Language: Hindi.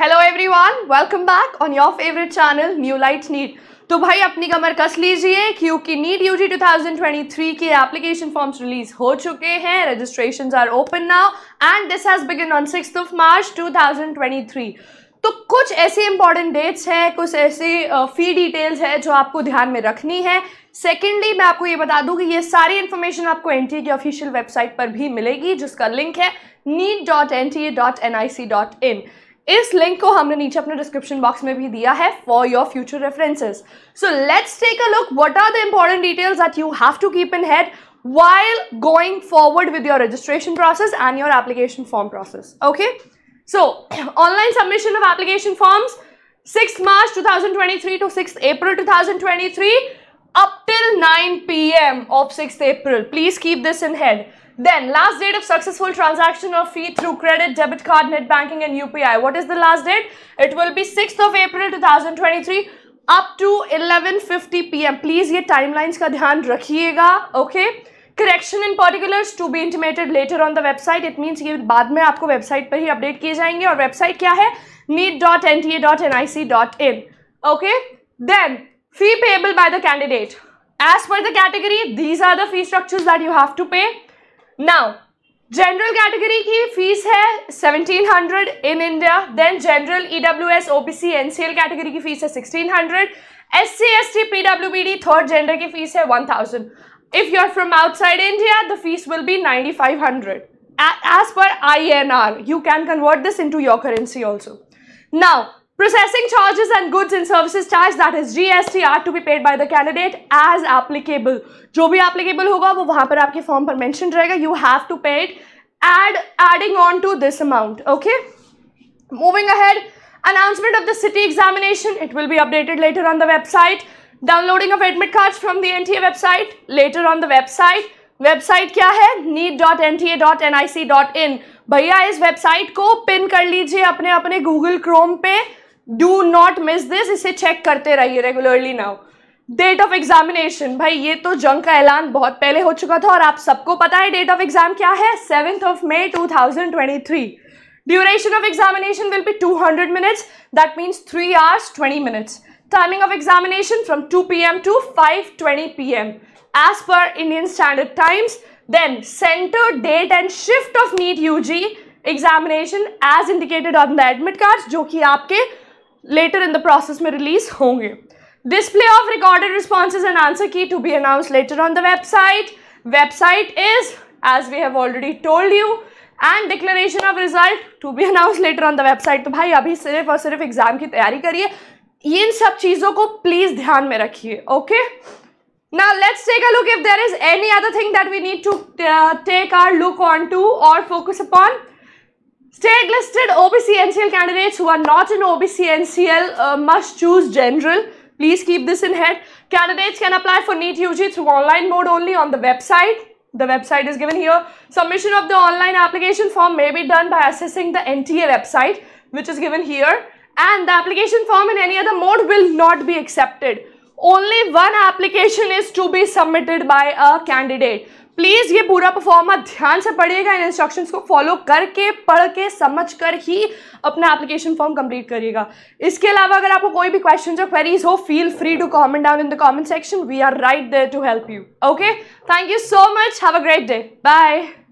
Hello everyone welcome back on your favourite channel new light NEET तो भाई अपनी कमर कस लीजिए क्योंकि नीट यूजी 2023 के एप्लीकेशन फॉर्म्स रिलीज हो चुके हैं registration are open now and this has begin on six of March 2023 तो कुछ ऐसे इंपॉर्टेंट डेट्स हैं कुछ ऐसी फी डिटेल्स है जो आपको ध्यान में रखनी है सेकेंडली मैं आपको ये बता दूं कि ये सारी इन्फॉर्मेशन आपको एन की ऑफिशियल वेबसाइट पर भी मिलेगी जिसका लिंक है NEET dot N T A dot N I C dot in इस लिंक को हमने नीचे अपने डिस्क्रिप्शन बॉक्स में भी दिया है your future references. So let's take a look. What are the important details that you have to keep in head while going forward with your registration process and your application form process okay so online submission of application forms 6th March 2023 to 6th April 2023 up till 9 p.m. of 6th April. Please keep this in head. Then, last date of successful transaction of fee through credit, debit card, net banking and UPI. What is the last date? It will be 6th of April 2023 up to 11.50 p.m. Please, ye timelines ka dhyan rakhiyega, okay? Correction in particulars to be intimated later on the website. It means ye baad mein aapko website par hi update kiye jayenge. Aur website kya hai? need.nta.nic.in Okay? Then, fee payable by the candidate. As per the category, these are the fee structures that you have to pay. Now general category की फीस है 1700 in India then general EWS OBC NCL category की फीस है 1600 SC ST PWBD third gender की फीस है 1000 if you are from outside India the fees will be 9500 as per INR you can convert this into your currency also now Processing charges and goods and services tax that is GST are to be paid by the candidate as applicable. जो भी applicable होगा वो वहां पर आपके form पर mentioned रहेगा You have to pay it. Add adding on to this amount. Okay. Moving ahead. Announcement of the city examination. It will be updated later on the website. Downloading of admit cards from the NTA website. Later on the website. Website क्या है नीट डॉट एन टी भैया इस वेबसाइट को पिन कर लीजिए अपने अपने गूगल क्रोम पे डू नॉट मिस दिस इसे चेक करते रहिए regularly now date of examination भाई ये तो जंग का ऐलान बहुत पहले हो चुका था और आप सबको पता है डेट ऑफ एग्जाम क्या है seventh of May two thousand twenty three duration of examination will be two hundred minutes that means three hours twenty minutes timing of examination from two P M to five twenty P M as per Indian standard times then centre date and shift of NEET U G examination as indicated on the admit card जो कि आपके लेटर इन द प्रोसेस में रिलीज होंगे display of recorded responses and answer key to be announce later on the website website is as we have already told you and declaration of result to be announce later on the website तो भाई अभी सिर्फ और सिर्फ एग्जाम की तैयारी करिए इन सब चीज़ों को प्लीज़ ध्यान में रखिए ओके ना let's take a look if there is any other thing that we need to take our look on to और focus upon State listed OBC NCL candidates who are not in OBC NCL uh, must choose general. Please keep this in head. Candidates can apply for NEET UG through online mode only on the website. The website is given here. Submission of the online application form may be done by accessing the NTA website which is given here and the application form in any other mode will not be accepted. Only one application is to be submitted by a candidate. Please ये पूरा परफॉर्मा ध्यान से पढ़िएगा इन इंस्ट्रक्शंस को फॉलो करके पढ़ के समझ कर ही अपना एप्लीकेशन फॉर्म कंप्लीट करिएगा इसके अलावा अगर आपको कोई भी क्वेश्चन या क्वेरीज हो feel free to comment down in the comment section we are right there to help you okay thank you so much have a great day bye